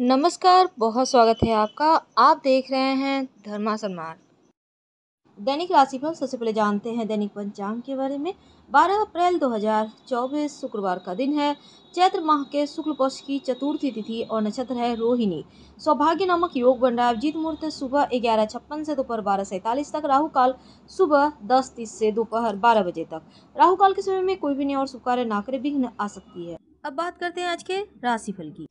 नमस्कार बहुत स्वागत है आपका आप देख रहे हैं धर्मा सम्मान दैनिक राशि पर सबसे पहले जानते हैं दैनिक पंचांग के बारे में 12 अप्रैल 2024 शुक्रवार का दिन है चैत्र माह के शुक्ल पक्ष की चतुर्थी तिथि और नक्षत्र है रोहिणी सौभाग्य नामक योग बन रहा है जीत मुहूर्त सुबह ग्यारह छप्पन से दोपहर बारह सैंतालीस तक राहु काल सुबह दस तीस से दोपहर बारह बजे तक राहु काल के समय में कोई भी नया और शुभ कार्य ना विघ्न आ सकती है अब बात करते हैं आज के राशिफल की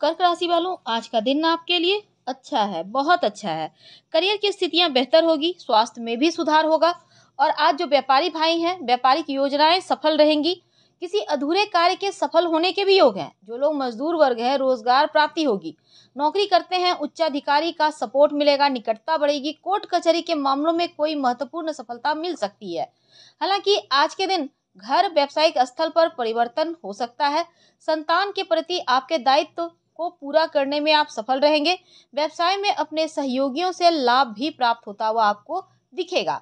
कर्क राशि वालों आज का दिन आपके लिए अच्छा है बहुत अच्छा है करियर की स्थितियां बेहतर होगी स्वास्थ्य में भी सुधार होगा और आज जो व्यापारी भाई हैं व्यापारिक योजनाएं सफल रहेंगी किसी अधूरे कार्य के सफल होने के भी योग हैं जो लोग मजदूर वर्ग है रोजगार प्राप्ति होगी नौकरी करते हैं उच्चाधिकारी का सपोर्ट मिलेगा निकटता बढ़ेगी कोर्ट कचहरी के मामलों में कोई महत्वपूर्ण सफलता मिल सकती है हालांकि आज के दिन घर व्यावसायिक स्थल पर परिवर्तन हो सकता है संतान के प्रति आपके दायित्व तो को पूरा करने में आप सफल रहेंगे व्यवसाय में अपने सहयोगियों से लाभ भी प्राप्त होता हुआ आपको दिखेगा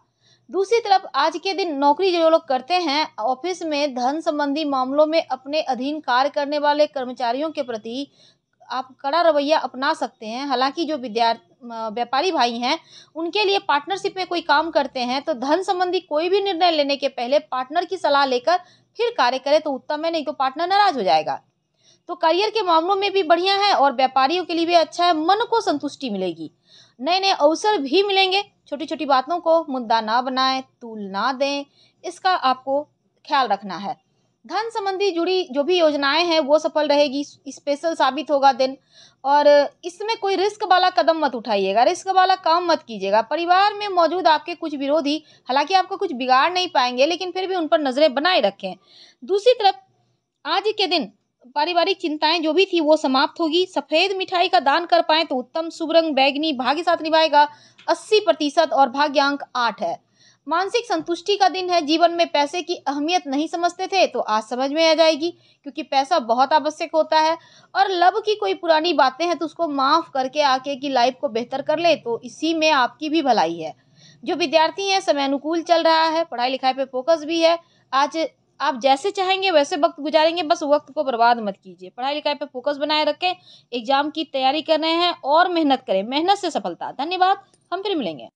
दूसरी तरफ आज के दिन नौकरी जो लोग करते हैं ऑफिस में धन संबंधी मामलों में अपने अधीन कार्य करने वाले कर्मचारियों के प्रति आप कड़ा रवैया अपना सकते हैं हालांकि जो विद्यार्थी व्यापारी भाई हैं उनके लिए पार्टनरशिप में कोई काम करते हैं तो धन संबंधी कोई भी निर्णय लेने के पहले पार्टनर की सलाह लेकर फिर कार्य करें तो उत्तम है नहीं तो पार्टनर नाराज हो जाएगा तो करियर के मामलों में भी बढ़िया है और व्यापारियों के लिए भी अच्छा है मन को संतुष्टि मिलेगी नए नए अवसर भी मिलेंगे छोटी छोटी बातों को मुद्दा ना बनाएं तूल ना दें इसका आपको ख्याल रखना है धन संबंधी जुड़ी जो भी योजनाएं हैं वो सफल रहेगी स्पेशल साबित होगा दिन और इसमें कोई रिस्क वाला कदम मत उठाइएगा रिस्क वाला काम मत कीजिएगा परिवार में मौजूद आपके कुछ विरोधी हालांकि आपको कुछ बिगाड़ नहीं पाएंगे लेकिन फिर भी उन पर नज़रें बनाए रखें दूसरी तरफ आज के दिन पारिवारिक चिंताएं जो भी थी वो समाप्त होगी सफ़ेद मिठाई का दान कर पाए तो उत्तम शुभ रंग बैगनी भाग्य साथ निभाएगा अस्सी प्रतिशत और भाग्यांक आठ है मानसिक संतुष्टि का दिन है जीवन में पैसे की अहमियत नहीं समझते थे तो आज समझ में आ जाएगी क्योंकि पैसा बहुत आवश्यक होता है और लव की कोई पुरानी बातें हैं तो उसको माफ़ करके आके की लाइफ को बेहतर कर ले तो इसी में आपकी भी भलाई है जो विद्यार्थी हैं समय अनुकूल चल रहा है पढ़ाई लिखाई पे फोकस भी है आज आप जैसे चाहेंगे वैसे वक्त गुजारेंगे बस वक्त को बर्बाद मत कीजिए पढ़ाई लिखाई पर फोकस बनाए रखें एग्जाम की तैयारी कर रहे हैं और मेहनत करें मेहनत से सफलता धन्यवाद हम फिर मिलेंगे